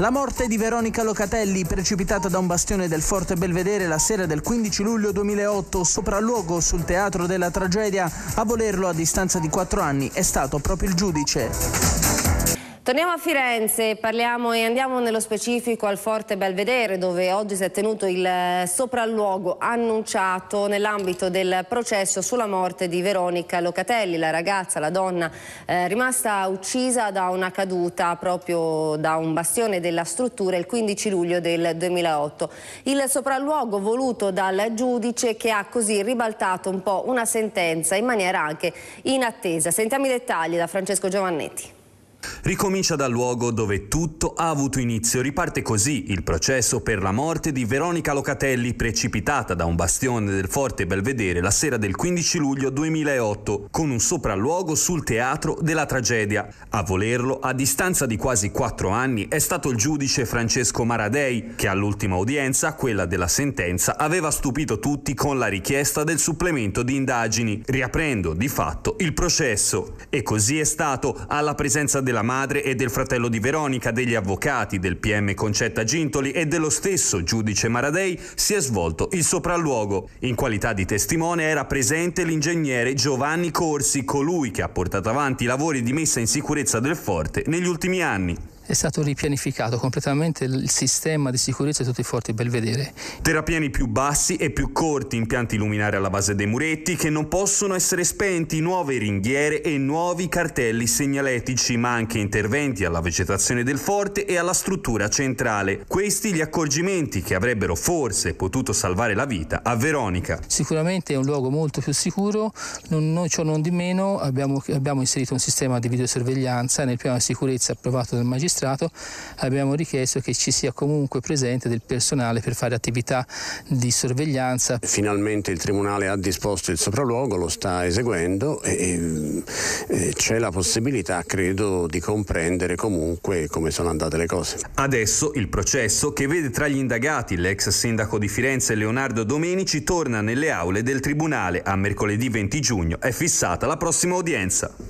La morte di Veronica Locatelli, precipitata da un bastione del Forte Belvedere la sera del 15 luglio 2008, sopralluogo sul teatro della tragedia, a volerlo a distanza di quattro anni è stato proprio il giudice. Torniamo a Firenze parliamo e andiamo nello specifico al Forte Belvedere dove oggi si è tenuto il eh, sopralluogo annunciato nell'ambito del processo sulla morte di Veronica Locatelli, la ragazza, la donna eh, rimasta uccisa da una caduta proprio da un bastione della struttura il 15 luglio del 2008. Il sopralluogo voluto dal giudice che ha così ribaltato un po' una sentenza in maniera anche inattesa. Sentiamo i dettagli da Francesco Giovannetti. Ricomincia dal luogo dove tutto ha avuto inizio. Riparte così il processo per la morte di Veronica Locatelli, precipitata da un bastione del Forte Belvedere la sera del 15 luglio 2008, con un sopralluogo sul teatro della tragedia. A volerlo, a distanza di quasi quattro anni, è stato il giudice Francesco Maradei, che all'ultima udienza, quella della sentenza, aveva stupito tutti con la richiesta del supplemento di indagini, riaprendo di fatto il processo. E così è stato alla presenza del della madre e del fratello di Veronica, degli avvocati, del PM Concetta Gintoli e dello stesso giudice Maradei si è svolto il sopralluogo. In qualità di testimone era presente l'ingegnere Giovanni Corsi, colui che ha portato avanti i lavori di messa in sicurezza del forte negli ultimi anni è stato ripianificato completamente il sistema di sicurezza di tutti i forti Belvedere. Terrapieni più bassi e più corti, impianti luminari alla base dei muretti che non possono essere spenti, nuove ringhiere e nuovi cartelli segnaletici, ma anche interventi alla vegetazione del forte e alla struttura centrale. Questi gli accorgimenti che avrebbero forse potuto salvare la vita a Veronica. Sicuramente è un luogo molto più sicuro, non, non, ciò non di meno abbiamo, abbiamo inserito un sistema di videosorveglianza nel piano di sicurezza approvato dal magistrato magistrato abbiamo richiesto che ci sia comunque presente del personale per fare attività di sorveglianza. Finalmente il Tribunale ha disposto il sopralluogo, lo sta eseguendo e, e c'è la possibilità, credo, di comprendere comunque come sono andate le cose. Adesso il processo che vede tra gli indagati l'ex sindaco di Firenze Leonardo Domenici torna nelle aule del Tribunale. A mercoledì 20 giugno è fissata la prossima udienza.